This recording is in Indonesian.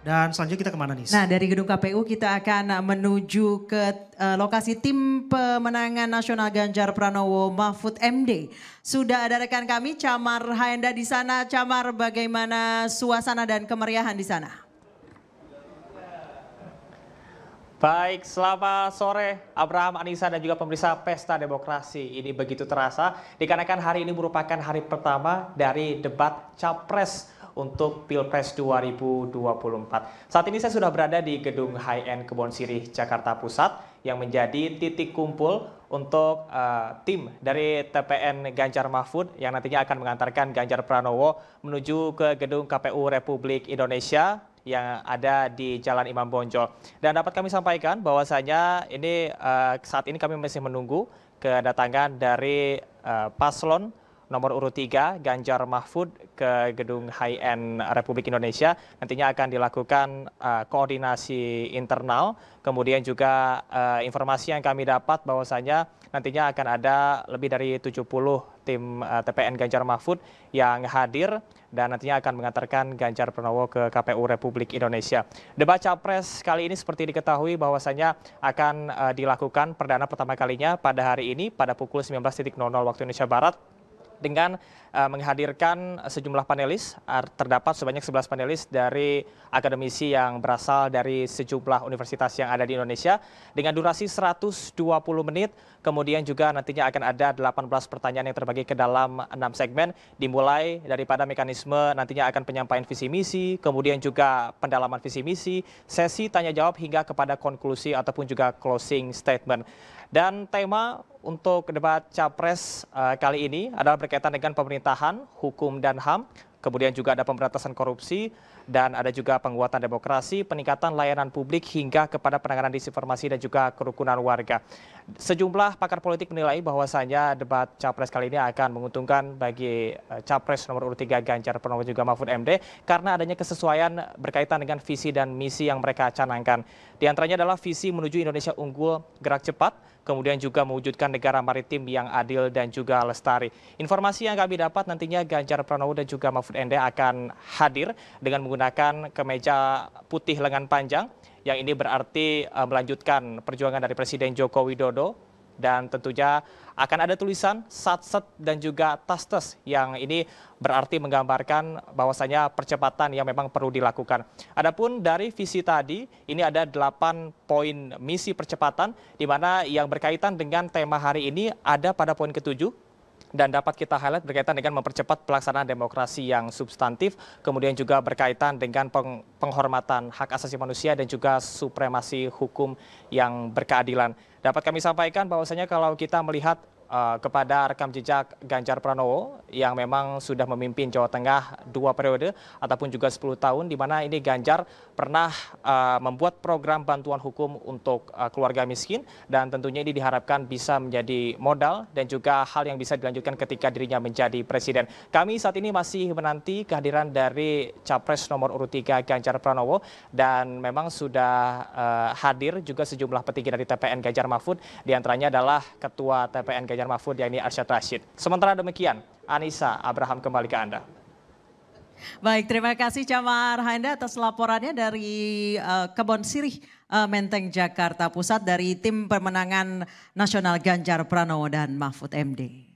Dan selanjutnya kita kemana nih? Nah dari gedung KPU kita akan uh, menuju ke uh, lokasi tim pemenangan nasional Ganjar Pranowo Mahfud MD. Sudah ada rekan kami Camar Haenda di sana. Camar bagaimana suasana dan kemeriahan di sana? Baik, selamat sore Abraham, Anissa dan juga pemirsa Pesta Demokrasi. Ini begitu terasa dikarenakan hari ini merupakan hari pertama dari debat Capres untuk Pilpres 2024. Saat ini saya sudah berada di gedung High End Kebon Sirih Jakarta Pusat yang menjadi titik kumpul untuk uh, tim dari TPN Ganjar Mahfud yang nantinya akan mengantarkan Ganjar Pranowo menuju ke gedung KPU Republik Indonesia yang ada di Jalan Imam Bonjol. Dan dapat kami sampaikan bahwasanya ini uh, saat ini kami masih menunggu kedatangan dari uh, paslon nomor urut tiga Ganjar Mahfud ke gedung High End Republik Indonesia. Nantinya akan dilakukan eh, koordinasi internal. Kemudian juga eh, informasi yang kami dapat bahwasanya nantinya akan ada lebih dari tujuh puluh tim eh, TPN Ganjar Mahfud yang hadir dan nantinya akan mengantarkan Ganjar Pranowo ke KPU Republik Indonesia. Debat Capres kali ini seperti diketahui bahwasannya akan dilakukan perdana pertama kalinya pada hari ini pada pukul sembilan 19.00 waktu Indonesia Barat dengan eh, menghadirkan sejumlah panelis. Terdapat sebanyak 11 panelis dari akademisi yang berasal dari sejumlah universitas yang ada di Indonesia dengan durasi 120 menit. Kemudian juga nantinya akan ada 18 pertanyaan yang terbagi ke dalam 6 segmen dimulai daripada mekanisme nantinya akan penyampaian visi misi, kemudian juga pendalaman visi misi, sesi tanya jawab hingga kepada konklusi ataupun juga closing statement. Dan tema untuk debat capres eh, kali ini adalah berkaitan dengan pemerintahan hukum dan ham kemudian juga ada pemberantasan korupsi, dan ada juga penguatan demokrasi, peningkatan layanan publik hingga kepada penanganan disinformasi dan juga kerukunan warga. Sejumlah pakar politik menilai bahwasanya debat Capres kali ini akan menguntungkan bagi eh, Capres nomor urut 3 Ganjar Pranowo juga Mahfud MD karena adanya kesesuaian berkaitan dengan visi dan misi yang mereka canangkan. Di antaranya adalah visi menuju Indonesia unggul gerak cepat, kemudian juga mewujudkan negara maritim yang adil dan juga lestari. Informasi yang kami dapat nantinya Ganjar Pranowo dan juga Mahfud Mahfud MD akan hadir dengan menggunakan kemeja putih lengan panjang yang ini berarti eh, melanjutkan perjuangan dari Presiden Joko Widodo dan tentunya akan ada tulisan satset dan juga tastes yang ini berarti menggambarkan bahwasanya percepatan yang memang perlu dilakukan. Adapun dari visi tadi ini ada delapan poin misi percepatan di mana yang berkaitan dengan tema hari ini ada pada poin ketujuh dan dapat kita highlight berkaitan dengan mempercepat pelaksanaan demokrasi yang substantif, kemudian juga berkaitan dengan peng penghormatan hak asasi manusia dan juga supremasi hukum yang berkeadilan. Dapat kami sampaikan bahwasanya kalau kita melihat Eh, kepada rekam jejak Ganjar Pranowo yang memang sudah memimpin Jawa Tengah dua periode ataupun juga 10 tahun di mana ini Ganjar pernah eh, membuat program bantuan hukum untuk eh, keluarga miskin dan tentunya ini diharapkan bisa menjadi modal dan juga hal yang bisa dilanjutkan ketika dirinya menjadi presiden. Kami saat ini masih menanti kehadiran dari capres nomor urut 3 Ganjar Pranowo dan memang sudah hadir juga sejumlah petinggi dari TPN Ganjar Mahfud diantaranya adalah ketua TPN Ganjar ganjar Mahfud yakni Arsyad Rashid. Sementara demikian, Anissa Abraham kembali ke Anda. Baik, terima kasih Camar Handa atas laporannya dari uh, Kebon Sirih, uh, Menteng, Jakarta Pusat dari tim pemenangan nasional Ganjar Pranowo dan Mahfud MD.